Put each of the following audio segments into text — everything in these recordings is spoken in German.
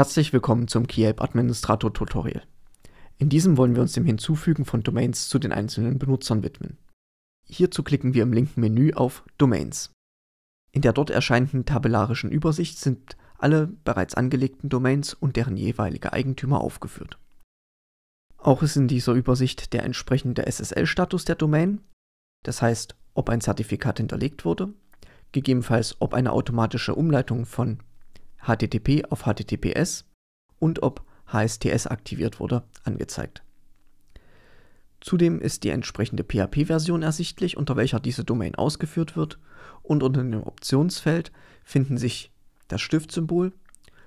Herzlich willkommen zum KeyApp Administrator Tutorial. In diesem wollen wir uns dem Hinzufügen von Domains zu den einzelnen Benutzern widmen. Hierzu klicken wir im linken Menü auf Domains. In der dort erscheinenden tabellarischen Übersicht sind alle bereits angelegten Domains und deren jeweilige Eigentümer aufgeführt. Auch ist in dieser Übersicht der entsprechende SSL-Status der Domain, das heißt, ob ein Zertifikat hinterlegt wurde, gegebenenfalls ob eine automatische Umleitung von HTTP auf HTTPS und ob HSTS aktiviert wurde, angezeigt. Zudem ist die entsprechende PHP-Version ersichtlich, unter welcher diese Domain ausgeführt wird, und unter dem Optionsfeld finden sich das Stiftsymbol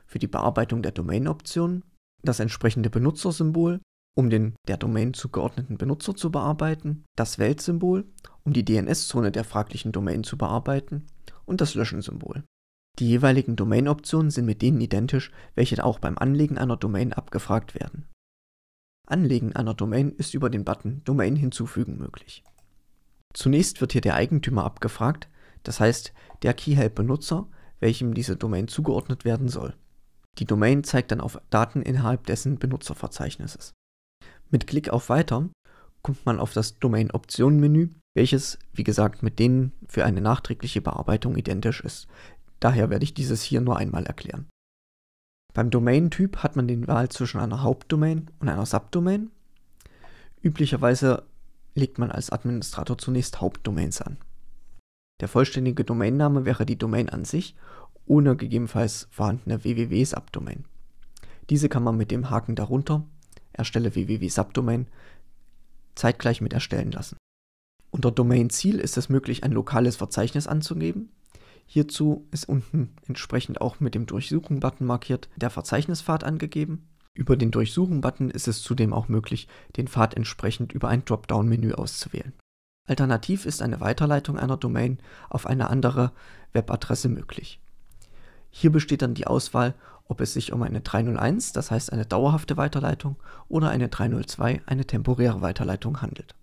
für die Bearbeitung der Domain-Option, das entsprechende Benutzersymbol, um den der Domain zugeordneten Benutzer zu bearbeiten, das Weltsymbol, um die DNS-Zone der fraglichen Domain zu bearbeiten und das Löschensymbol. Die jeweiligen Domain-Optionen sind mit denen identisch, welche auch beim Anlegen einer Domain abgefragt werden. Anlegen einer Domain ist über den Button Domain hinzufügen möglich. Zunächst wird hier der Eigentümer abgefragt, das heißt der KeyHelp-Benutzer, welchem diese Domain zugeordnet werden soll. Die Domain zeigt dann auf Daten innerhalb dessen Benutzerverzeichnisses. Mit Klick auf Weiter kommt man auf das Domain-Optionen-Menü, welches, wie gesagt, mit denen für eine nachträgliche Bearbeitung identisch ist, Daher werde ich dieses hier nur einmal erklären. Beim Domain-Typ hat man die Wahl zwischen einer Hauptdomain und einer Subdomain. Üblicherweise legt man als Administrator zunächst Hauptdomains an. Der vollständige Domainname wäre die Domain an sich, ohne gegebenenfalls vorhandene www-Subdomain. Diese kann man mit dem Haken darunter, erstelle www-Subdomain, zeitgleich mit erstellen lassen. Unter Domain-Ziel ist es möglich, ein lokales Verzeichnis anzugeben, Hierzu ist unten entsprechend auch mit dem Durchsuchen-Button markiert der Verzeichnispfad angegeben. Über den Durchsuchen-Button ist es zudem auch möglich, den Pfad entsprechend über ein Dropdown-Menü auszuwählen. Alternativ ist eine Weiterleitung einer Domain auf eine andere Webadresse möglich. Hier besteht dann die Auswahl, ob es sich um eine 301, das heißt eine dauerhafte Weiterleitung, oder eine 302, eine temporäre Weiterleitung handelt.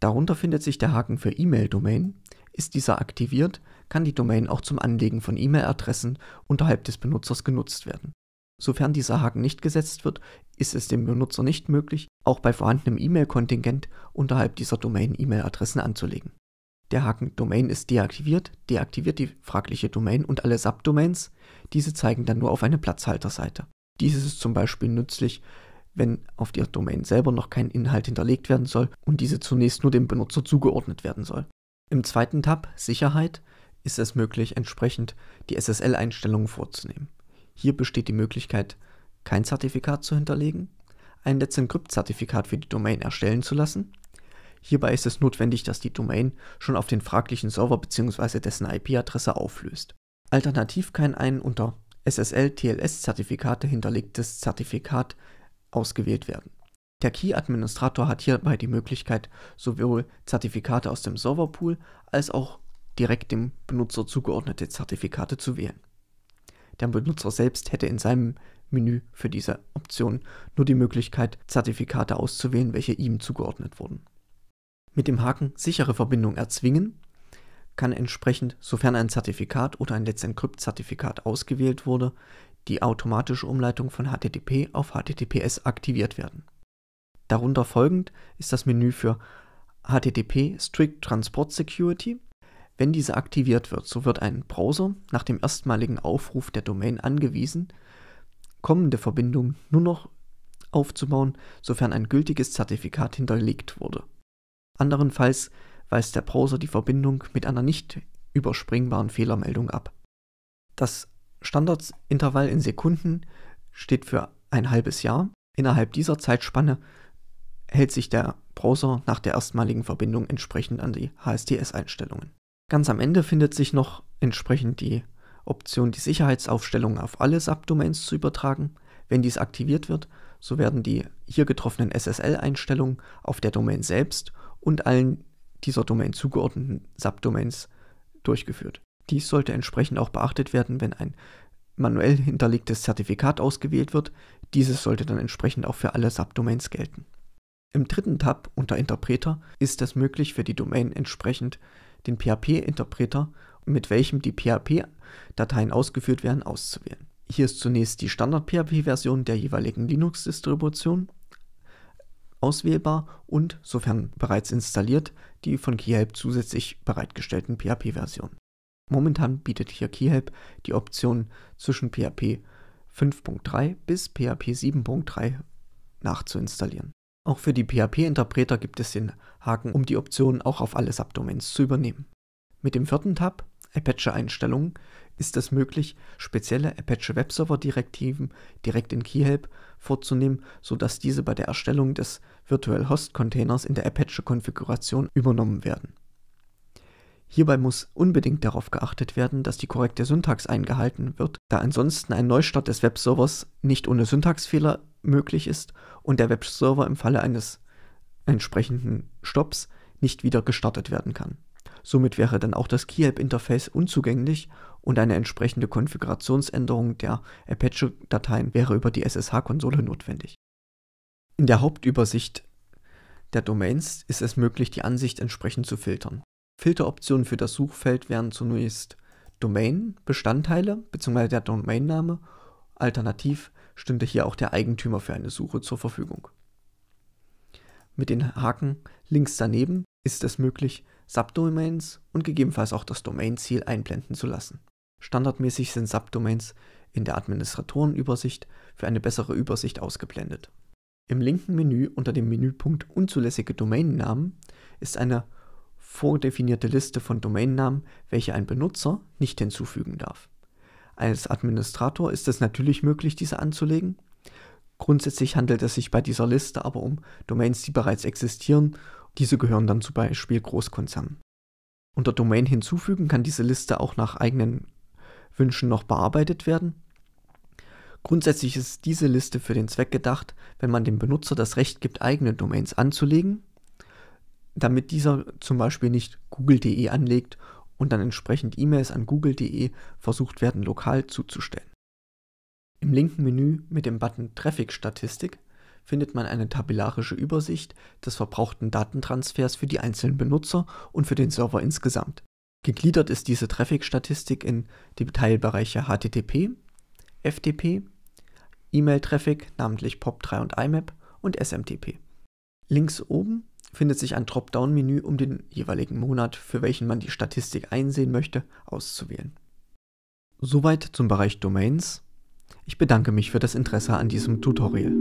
Darunter findet sich der Haken für E-Mail-Domain, ist dieser aktiviert, kann die Domain auch zum Anlegen von E-Mail-Adressen unterhalb des Benutzers genutzt werden. Sofern dieser Haken nicht gesetzt wird, ist es dem Benutzer nicht möglich, auch bei vorhandenem E-Mail-Kontingent unterhalb dieser Domain E-Mail-Adressen anzulegen. Der Haken Domain ist deaktiviert, deaktiviert die fragliche Domain und alle Subdomains. Diese zeigen dann nur auf eine Platzhalterseite. Dies ist zum Beispiel nützlich, wenn auf der Domain selber noch kein Inhalt hinterlegt werden soll und diese zunächst nur dem Benutzer zugeordnet werden soll. Im zweiten Tab Sicherheit ist es möglich, entsprechend die SSL-Einstellungen vorzunehmen. Hier besteht die Möglichkeit, kein Zertifikat zu hinterlegen, ein Let's Encrypt-Zertifikat für die Domain erstellen zu lassen. Hierbei ist es notwendig, dass die Domain schon auf den fraglichen Server bzw. dessen IP-Adresse auflöst. Alternativ kann ein unter SSL-TLS-Zertifikate hinterlegtes Zertifikat ausgewählt werden. Der Key-Administrator hat hierbei die Möglichkeit, sowohl Zertifikate aus dem Serverpool als auch direkt dem Benutzer zugeordnete Zertifikate zu wählen. Der Benutzer selbst hätte in seinem Menü für diese Option nur die Möglichkeit, Zertifikate auszuwählen, welche ihm zugeordnet wurden. Mit dem Haken sichere Verbindung erzwingen kann entsprechend, sofern ein Zertifikat oder ein Let's Encrypt Zertifikat ausgewählt wurde, die automatische Umleitung von HTTP auf HTTPS aktiviert werden. Darunter folgend ist das Menü für HTTP Strict Transport Security. Wenn diese aktiviert wird, so wird ein Browser nach dem erstmaligen Aufruf der Domain angewiesen, kommende Verbindungen nur noch aufzubauen, sofern ein gültiges Zertifikat hinterlegt wurde. Anderenfalls weist der Browser die Verbindung mit einer nicht überspringbaren Fehlermeldung ab. Das Standardintervall in Sekunden steht für ein halbes Jahr. Innerhalb dieser Zeitspanne hält sich der Browser nach der erstmaligen Verbindung entsprechend an die HSTS-Einstellungen. Ganz am Ende findet sich noch entsprechend die Option, die Sicherheitsaufstellungen auf alle Subdomains zu übertragen. Wenn dies aktiviert wird, so werden die hier getroffenen SSL-Einstellungen auf der Domain selbst und allen dieser Domain zugeordneten Subdomains durchgeführt. Dies sollte entsprechend auch beachtet werden, wenn ein manuell hinterlegtes Zertifikat ausgewählt wird. Dieses sollte dann entsprechend auch für alle Subdomains gelten. Im dritten Tab unter Interpreter ist es möglich für die Domain entsprechend den PHP-Interpreter, mit welchem die PHP-Dateien ausgeführt werden, auszuwählen. Hier ist zunächst die Standard-PHP-Version der jeweiligen Linux-Distribution auswählbar und, sofern bereits installiert, die von KeyHelp zusätzlich bereitgestellten PHP-Versionen. Momentan bietet hier KeyHelp die Option zwischen PHP 5.3 bis PHP 7.3 nachzuinstallieren. Auch für die PHP-Interpreter gibt es den Haken, um die Optionen auch auf alle Subdomains zu übernehmen. Mit dem vierten Tab, Apache-Einstellungen, ist es möglich, spezielle Apache Webserver-Direktiven direkt in KeyHelp vorzunehmen, sodass diese bei der Erstellung des Virtual Host Containers in der Apache-Konfiguration übernommen werden. Hierbei muss unbedingt darauf geachtet werden, dass die korrekte Syntax eingehalten wird, da ansonsten ein Neustart des Webservers nicht ohne Syntaxfehler möglich ist und der Webserver im Falle eines entsprechenden Stops nicht wieder gestartet werden kann. Somit wäre dann auch das KeyApp-Interface unzugänglich und eine entsprechende Konfigurationsänderung der Apache-Dateien wäre über die SSH-Konsole notwendig. In der Hauptübersicht der Domains ist es möglich, die Ansicht entsprechend zu filtern. Filteroptionen für das Suchfeld wären zunächst Domain, Bestandteile bzw. der Domainname, alternativ stünde hier auch der Eigentümer für eine Suche zur Verfügung. Mit den Haken links daneben ist es möglich, Subdomains und gegebenenfalls auch das Domainziel einblenden zu lassen. Standardmäßig sind Subdomains in der Administratorenübersicht für eine bessere Übersicht ausgeblendet. Im linken Menü unter dem Menüpunkt Unzulässige Domainnamen ist eine vordefinierte Liste von Domainnamen, welche ein Benutzer nicht hinzufügen darf. Als Administrator ist es natürlich möglich, diese anzulegen. Grundsätzlich handelt es sich bei dieser Liste aber um Domains, die bereits existieren. Diese gehören dann zum Beispiel Großkonzernen. Unter Domain hinzufügen kann diese Liste auch nach eigenen Wünschen noch bearbeitet werden. Grundsätzlich ist diese Liste für den Zweck gedacht, wenn man dem Benutzer das Recht gibt, eigene Domains anzulegen, damit dieser zum Beispiel nicht google.de anlegt und dann entsprechend E-Mails an google.de versucht werden, lokal zuzustellen. Im linken Menü mit dem Button Traffic Statistik findet man eine tabellarische Übersicht des verbrauchten Datentransfers für die einzelnen Benutzer und für den Server insgesamt. Gegliedert ist diese Traffic-Statistik in die Teilbereiche HTTP, FTP, E-Mail-Traffic, namentlich POP3 und IMAP und SMTP. Links oben findet sich ein Dropdown-Menü, um den jeweiligen Monat, für welchen man die Statistik einsehen möchte, auszuwählen. Soweit zum Bereich Domains. Ich bedanke mich für das Interesse an diesem Tutorial.